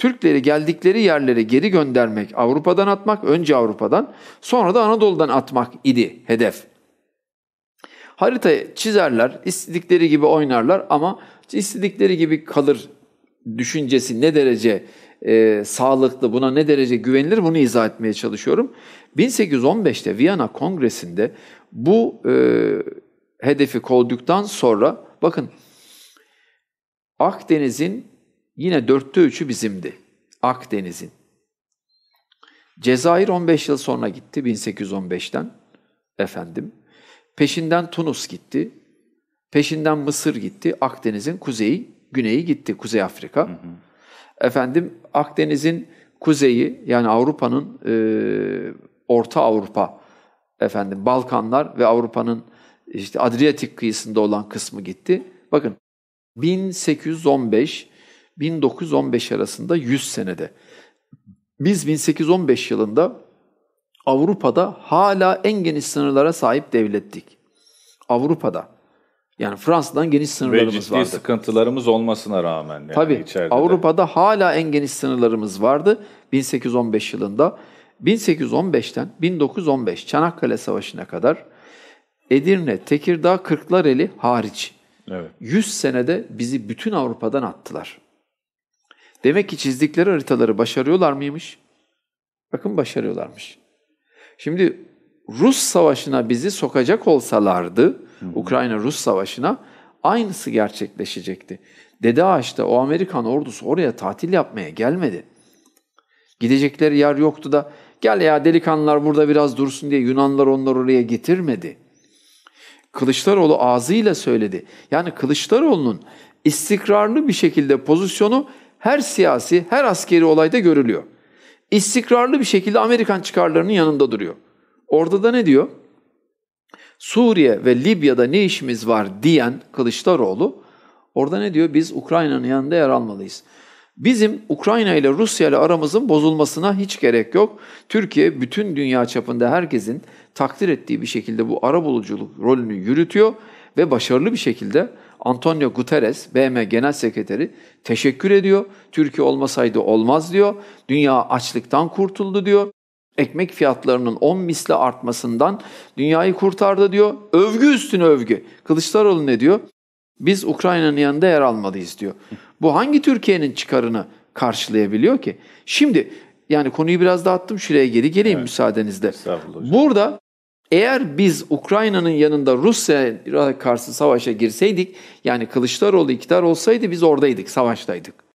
Türkleri geldikleri yerlere geri göndermek, Avrupa'dan atmak, önce Avrupa'dan, sonra da Anadolu'dan atmak idi hedef. Haritayı çizerler, istedikleri gibi oynarlar ama istedikleri gibi kalır düşüncesi ne derece e, sağlıklı, buna ne derece güvenilir bunu izah etmeye çalışıyorum. 1815'te Viyana Kongresi'nde bu e, hedefi koyduktan sonra bakın Akdeniz'in Yine dörtte üçü bizimdi. Akdeniz'in. Cezayir 15 yıl sonra gitti 1815'ten efendim. Peşinden Tunus gitti. Peşinden Mısır gitti. Akdeniz'in kuzeyi, güneyi gitti Kuzey Afrika. Hı hı. Efendim Akdeniz'in kuzeyi yani Avrupa'nın e, Orta Avrupa efendim Balkanlar ve Avrupa'nın işte Adriyatik kıyısında olan kısmı gitti. Bakın 1815 1915 arasında 100 senede. Biz 1815 yılında Avrupa'da hala en geniş sınırlara sahip devlettik. Avrupa'da. Yani Fransa'dan geniş sınırlarımız Ve ciddi sıkıntılarımız olmasına rağmen. Yani Tabii içeride Avrupa'da de. hala en geniş sınırlarımız vardı 1815 yılında. 1815'ten 1915 Çanakkale Savaşı'na kadar Edirne, Tekirdağ, Kırklareli hariç evet. 100 senede bizi bütün Avrupa'dan attılar. Demek ki çizdikleri haritaları başarıyorlar mıymış? Bakın başarıyorlarmış. Şimdi Rus savaşına bizi sokacak olsalardı, Ukrayna-Rus savaşına aynısı gerçekleşecekti. Dede Ağaç'ta o Amerikan ordusu oraya tatil yapmaya gelmedi. Gidecekleri yer yoktu da gel ya delikanlılar burada biraz dursun diye Yunanlar onları oraya getirmedi. Kılıçdaroğlu ağzıyla söyledi. Yani Kılıçdaroğlu'nun istikrarlı bir şekilde pozisyonu her siyasi, her askeri olayda görülüyor. İstikrarlı bir şekilde Amerikan çıkarlarının yanında duruyor. Orada da ne diyor? Suriye ve Libya'da ne işimiz var diyen Kılıçdaroğlu orada ne diyor? Biz Ukrayna'nın yanında yer almalıyız. Bizim Ukrayna ile Rusya ile aramızın bozulmasına hiç gerek yok. Türkiye bütün dünya çapında herkesin takdir ettiği bir şekilde bu arabuluculuk rolünü yürütüyor ve başarılı bir şekilde Antonio Guterres, BM Genel Sekreteri teşekkür ediyor. Türkiye olmasaydı olmaz diyor. Dünya açlıktan kurtuldu diyor. Ekmek fiyatlarının 10 misli artmasından dünyayı kurtardı diyor. Övgü üstüne övgü. Kılıçdaroğlu ne diyor? Biz Ukrayna'nın yanında yer almalıyız diyor. Bu hangi Türkiye'nin çıkarını karşılayabiliyor ki? Şimdi yani konuyu biraz dağıttım şuraya geri geleyim evet. müsaadenizle. Burada eğer biz Ukrayna'nın yanında Rusya'ya karşı savaşa girseydik, yani Kılıçdaroğlu iktidar olsaydı biz oradaydık, savaştaydık.